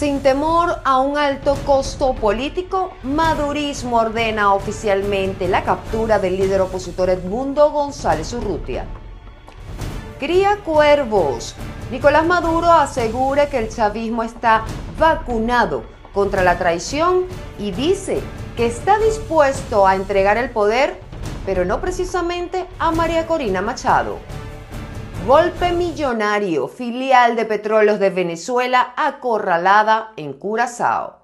Sin temor a un alto costo político, Madurismo ordena oficialmente la captura del líder opositor Edmundo González Urrutia. Cría cuervos. Nicolás Maduro asegura que el chavismo está vacunado contra la traición y dice que está dispuesto a entregar el poder, pero no precisamente a María Corina Machado. Golpe millonario, filial de Petróleos de Venezuela acorralada en Curazao.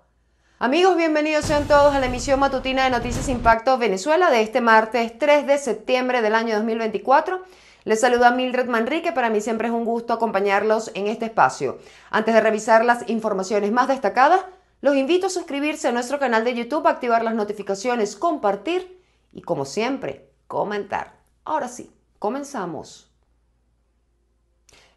Amigos, bienvenidos sean todos a la emisión matutina de Noticias Impacto Venezuela de este martes 3 de septiembre del año 2024. Les saluda Mildred Manrique, para mí siempre es un gusto acompañarlos en este espacio. Antes de revisar las informaciones más destacadas, los invito a suscribirse a nuestro canal de YouTube, activar las notificaciones, compartir y como siempre, comentar. Ahora sí, comenzamos.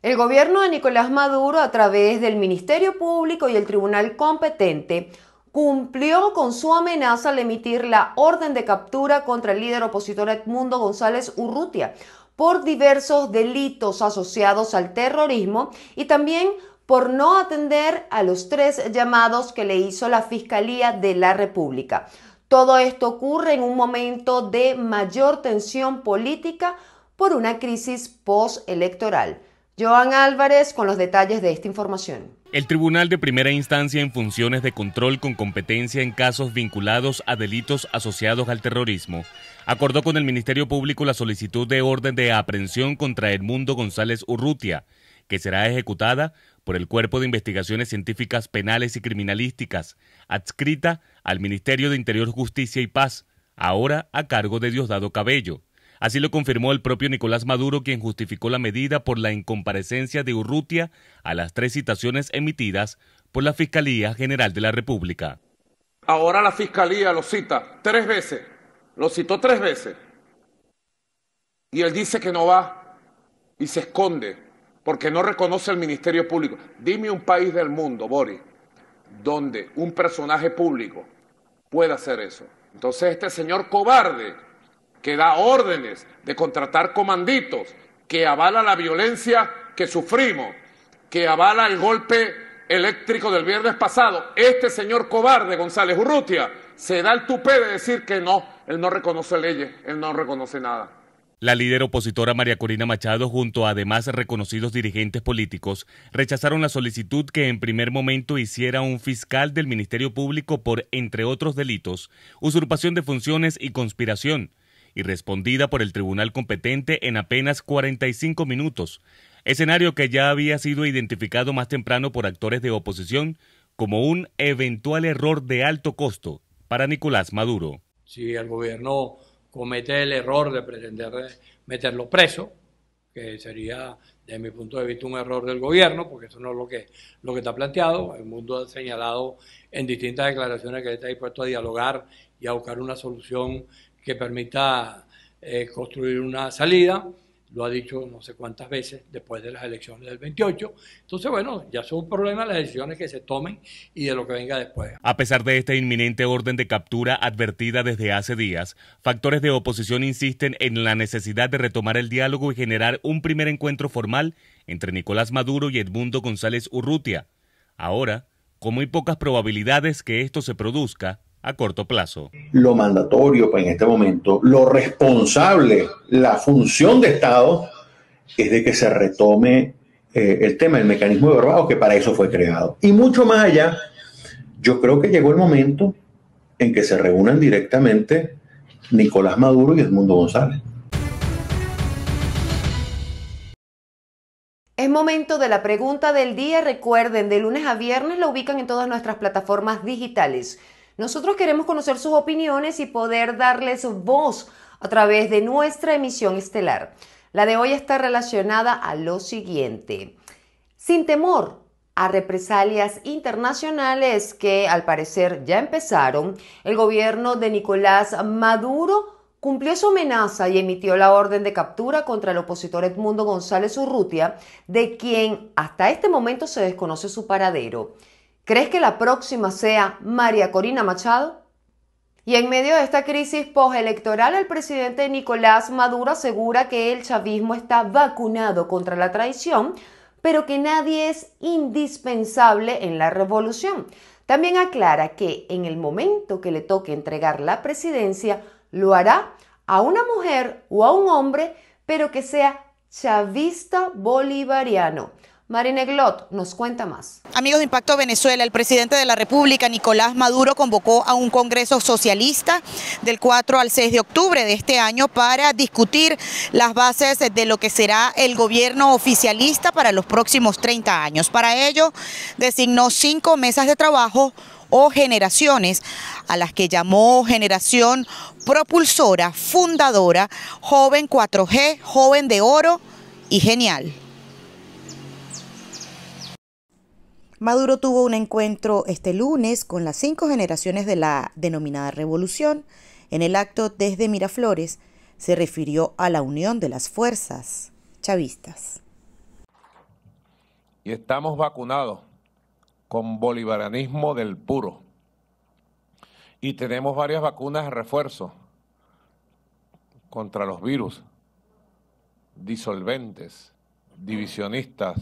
El gobierno de Nicolás Maduro, a través del Ministerio Público y el tribunal competente, cumplió con su amenaza al emitir la orden de captura contra el líder opositor Edmundo González Urrutia por diversos delitos asociados al terrorismo y también por no atender a los tres llamados que le hizo la Fiscalía de la República. Todo esto ocurre en un momento de mayor tensión política por una crisis postelectoral. Joan Álvarez con los detalles de esta información. El Tribunal de Primera Instancia en funciones de control con competencia en casos vinculados a delitos asociados al terrorismo acordó con el Ministerio Público la solicitud de orden de aprehensión contra Edmundo González Urrutia, que será ejecutada por el Cuerpo de Investigaciones Científicas Penales y Criminalísticas, adscrita al Ministerio de Interior, Justicia y Paz, ahora a cargo de Diosdado Cabello. Así lo confirmó el propio Nicolás Maduro, quien justificó la medida por la incomparecencia de Urrutia a las tres citaciones emitidas por la Fiscalía General de la República. Ahora la Fiscalía lo cita tres veces, lo citó tres veces, y él dice que no va y se esconde porque no reconoce el Ministerio Público. Dime un país del mundo, Boris, donde un personaje público pueda hacer eso. Entonces este señor cobarde que da órdenes de contratar comanditos, que avala la violencia que sufrimos, que avala el golpe eléctrico del viernes pasado, este señor cobarde González Urrutia se da el tupé de decir que no, él no reconoce leyes, él no reconoce nada. La líder opositora María Corina Machado, junto a además reconocidos dirigentes políticos, rechazaron la solicitud que en primer momento hiciera un fiscal del Ministerio Público por, entre otros delitos, usurpación de funciones y conspiración, y respondida por el tribunal competente en apenas 45 minutos, escenario que ya había sido identificado más temprano por actores de oposición como un eventual error de alto costo para Nicolás Maduro. Si el gobierno comete el error de pretender meterlo preso, que sería de mi punto de vista un error del gobierno, porque eso no es lo que, lo que está planteado. El mundo ha señalado en distintas declaraciones que está dispuesto a dialogar y a buscar una solución que permita eh, construir una salida, lo ha dicho no sé cuántas veces después de las elecciones del 28. Entonces, bueno, ya son problemas las decisiones que se tomen y de lo que venga después. A pesar de esta inminente orden de captura advertida desde hace días, factores de oposición insisten en la necesidad de retomar el diálogo y generar un primer encuentro formal entre Nicolás Maduro y Edmundo González Urrutia. Ahora, con muy pocas probabilidades que esto se produzca, a corto plazo. Lo mandatorio pues, en este momento, lo responsable, la función de Estado es de que se retome eh, el tema del mecanismo de barbajo, que para eso fue creado. Y mucho más allá, yo creo que llegó el momento en que se reúnan directamente Nicolás Maduro y Edmundo González. Es momento de la pregunta del día. Recuerden, de lunes a viernes la ubican en todas nuestras plataformas digitales. Nosotros queremos conocer sus opiniones y poder darles voz a través de nuestra emisión estelar. La de hoy está relacionada a lo siguiente. Sin temor a represalias internacionales que al parecer ya empezaron, el gobierno de Nicolás Maduro cumplió su amenaza y emitió la orden de captura contra el opositor Edmundo González Urrutia, de quien hasta este momento se desconoce su paradero. ¿Crees que la próxima sea María Corina Machado? Y en medio de esta crisis postelectoral, el presidente Nicolás Maduro asegura que el chavismo está vacunado contra la traición, pero que nadie es indispensable en la revolución. También aclara que en el momento que le toque entregar la presidencia, lo hará a una mujer o a un hombre, pero que sea chavista bolivariano. Marine Glot nos cuenta más. Amigos de Impacto Venezuela, el presidente de la República, Nicolás Maduro, convocó a un congreso socialista del 4 al 6 de octubre de este año para discutir las bases de lo que será el gobierno oficialista para los próximos 30 años. Para ello, designó cinco mesas de trabajo o generaciones, a las que llamó generación propulsora, fundadora, joven 4G, joven de oro y genial. Maduro tuvo un encuentro este lunes con las cinco generaciones de la denominada revolución. En el acto desde Miraflores se refirió a la unión de las fuerzas chavistas. Y estamos vacunados con bolivarianismo del puro. Y tenemos varias vacunas de refuerzo contra los virus, disolventes, divisionistas,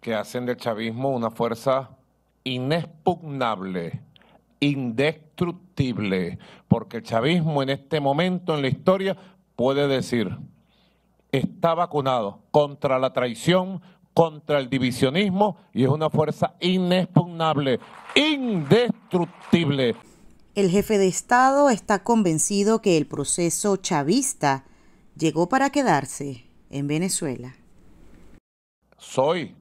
que hacen del chavismo una fuerza inexpugnable, indestructible, porque el chavismo en este momento en la historia puede decir, está vacunado contra la traición, contra el divisionismo y es una fuerza inexpugnable, indestructible. El jefe de Estado está convencido que el proceso chavista llegó para quedarse en Venezuela. Soy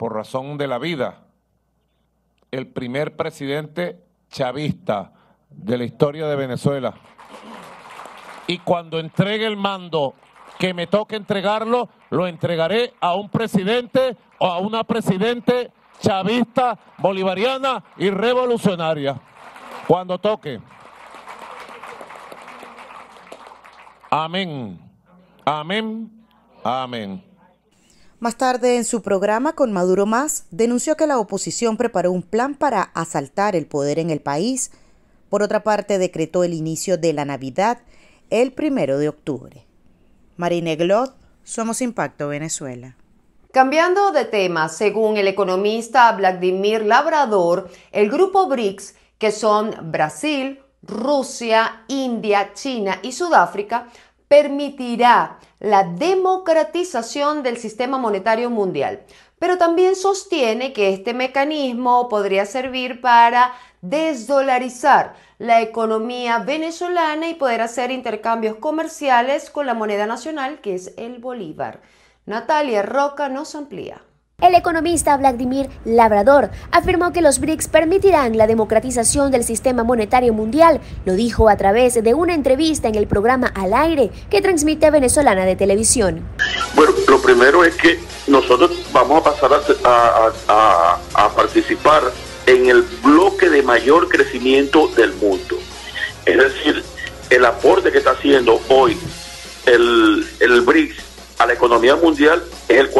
por razón de la vida, el primer presidente chavista de la historia de Venezuela. Y cuando entregue el mando que me toque entregarlo, lo entregaré a un presidente o a una presidente chavista, bolivariana y revolucionaria. Cuando toque. Amén. Amén. Amén. Más tarde, en su programa con Maduro Más, denunció que la oposición preparó un plan para asaltar el poder en el país. Por otra parte, decretó el inicio de la Navidad el primero de octubre. Marine Glot, Somos Impacto Venezuela. Cambiando de tema, según el economista Vladimir Labrador, el grupo BRICS, que son Brasil, Rusia, India, China y Sudáfrica, permitirá la democratización del sistema monetario mundial, pero también sostiene que este mecanismo podría servir para desdolarizar la economía venezolana y poder hacer intercambios comerciales con la moneda nacional que es el bolívar. Natalia Roca nos amplía. El economista Vladimir Labrador afirmó que los BRICS permitirán la democratización del sistema monetario mundial. Lo dijo a través de una entrevista en el programa Al Aire que transmite Venezolana de Televisión. Bueno, lo primero es que nosotros vamos a pasar a, participar en el bloque de mayor crecimiento del mundo. Es decir, el aporte que está haciendo hoy el, el BRICS a la economía mundial es el,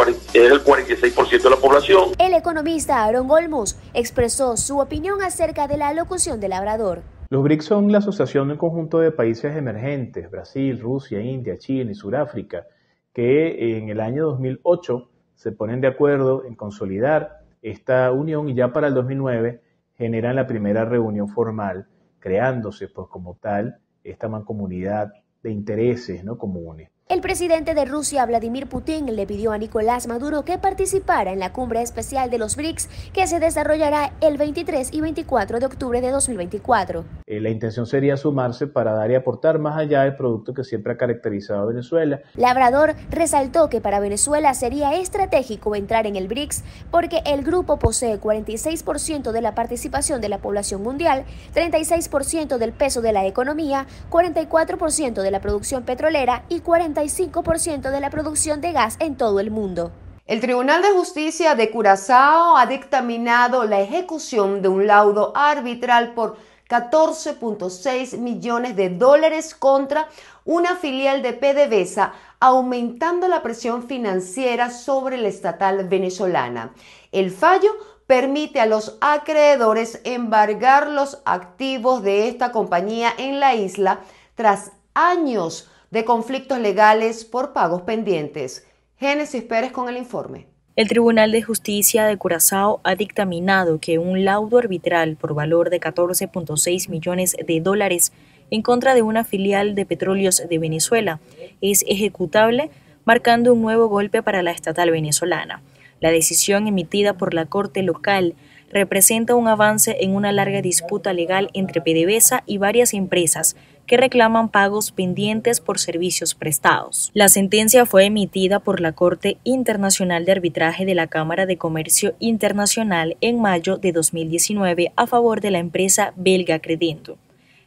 46% de la población. El economista Aaron Olmos expresó su opinión acerca de la locución del labrador. Los BRICS son la asociación de un conjunto de países emergentes, Brasil, Rusia, India, China y Sudáfrica, que en el año 2008 se ponen de acuerdo en consolidar esta unión y ya para el 2009 generan la primera reunión formal, creándose pues como tal esta mancomunidad de intereses ¿no? comunes. El presidente de Rusia, Vladimir Putin, le pidió a Nicolás Maduro que participara en la cumbre especial de los BRICS que se desarrollará el 23 y 24 de octubre de 2024. Eh, la intención sería sumarse para dar y aportar más allá del producto que siempre ha caracterizado a Venezuela. Labrador resaltó que para Venezuela sería estratégico entrar en el BRICS porque el grupo posee 46% de la participación de la población mundial, 36% del peso de la economía, 44% de la producción petrolera y 40% ciento de la producción de gas en todo el mundo. El Tribunal de Justicia de Curazao ha dictaminado la ejecución de un laudo arbitral por 14.6 millones de dólares contra una filial de PDVSA, aumentando la presión financiera sobre la estatal venezolana. El fallo permite a los acreedores embargar los activos de esta compañía en la isla tras años de conflictos legales por pagos pendientes. Génesis Pérez con el informe. El Tribunal de Justicia de Curazao ha dictaminado que un laudo arbitral por valor de 14.6 millones de dólares en contra de una filial de Petróleos de Venezuela es ejecutable, marcando un nuevo golpe para la estatal venezolana. La decisión emitida por la Corte local representa un avance en una larga disputa legal entre PDVSA y varias empresas que reclaman pagos pendientes por servicios prestados. La sentencia fue emitida por la Corte Internacional de Arbitraje de la Cámara de Comercio Internacional en mayo de 2019 a favor de la empresa belga Credento.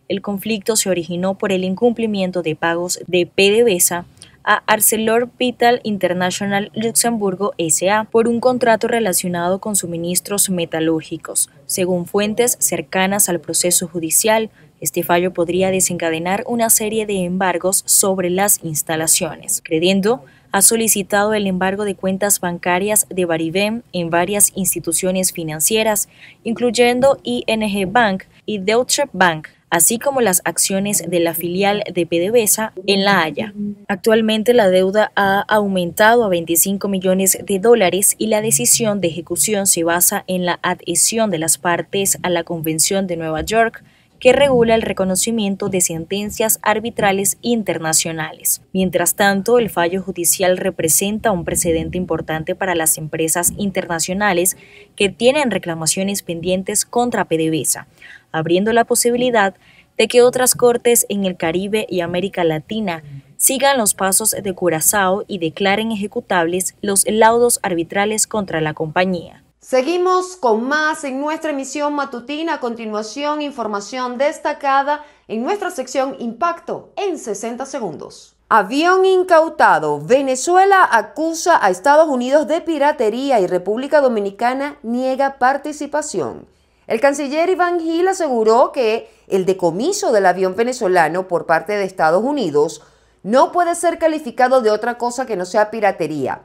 El conflicto se originó por el incumplimiento de pagos de PDVSA a ArcelorMittal International Luxemburgo SA por un contrato relacionado con suministros metalúrgicos. Según fuentes cercanas al proceso judicial, este fallo podría desencadenar una serie de embargos sobre las instalaciones. Crediendo ha solicitado el embargo de cuentas bancarias de Baribem en varias instituciones financieras, incluyendo ING Bank y Deutsche Bank, así como las acciones de la filial de PDVSA en La Haya. Actualmente la deuda ha aumentado a 25 millones de dólares y la decisión de ejecución se basa en la adhesión de las partes a la Convención de Nueva York que regula el reconocimiento de sentencias arbitrales internacionales. Mientras tanto, el fallo judicial representa un precedente importante para las empresas internacionales que tienen reclamaciones pendientes contra PDVSA, abriendo la posibilidad de que otras cortes en el Caribe y América Latina sigan los pasos de Curazao y declaren ejecutables los laudos arbitrales contra la compañía. Seguimos con más en nuestra emisión matutina. A continuación, información destacada en nuestra sección Impacto en 60 segundos. Avión incautado. Venezuela acusa a Estados Unidos de piratería y República Dominicana niega participación. El canciller Iván Gil aseguró que el decomiso del avión venezolano por parte de Estados Unidos no puede ser calificado de otra cosa que no sea piratería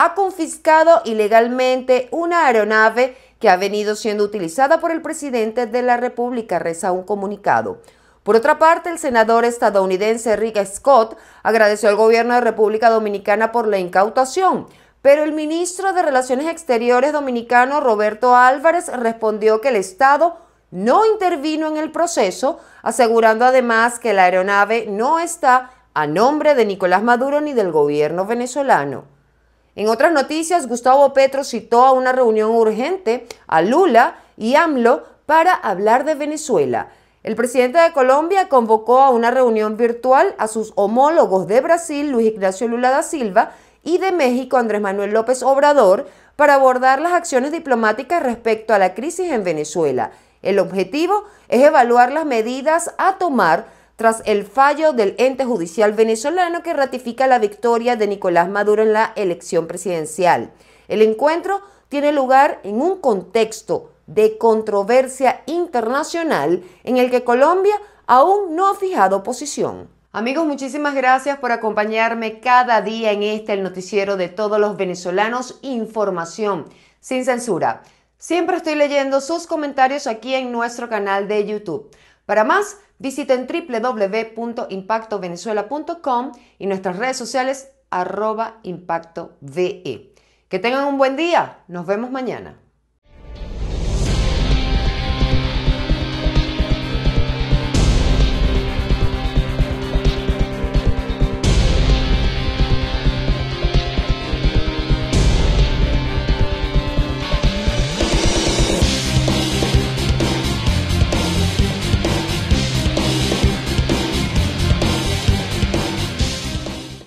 ha confiscado ilegalmente una aeronave que ha venido siendo utilizada por el presidente de la República, reza un comunicado. Por otra parte, el senador estadounidense Rick Scott agradeció al gobierno de República Dominicana por la incautación, pero el ministro de Relaciones Exteriores dominicano Roberto Álvarez respondió que el Estado no intervino en el proceso, asegurando además que la aeronave no está a nombre de Nicolás Maduro ni del gobierno venezolano. En otras noticias, Gustavo Petro citó a una reunión urgente a Lula y AMLO para hablar de Venezuela. El presidente de Colombia convocó a una reunión virtual a sus homólogos de Brasil, Luis Ignacio Lula da Silva, y de México, Andrés Manuel López Obrador, para abordar las acciones diplomáticas respecto a la crisis en Venezuela. El objetivo es evaluar las medidas a tomar tras el fallo del ente judicial venezolano que ratifica la victoria de Nicolás Maduro en la elección presidencial. El encuentro tiene lugar en un contexto de controversia internacional en el que Colombia aún no ha fijado posición. Amigos, muchísimas gracias por acompañarme cada día en este el noticiero de todos los venezolanos, información sin censura. Siempre estoy leyendo sus comentarios aquí en nuestro canal de YouTube. Para más, Visiten www.impactovenezuela.com y nuestras redes sociales arroba impactove. Que tengan un buen día. Nos vemos mañana.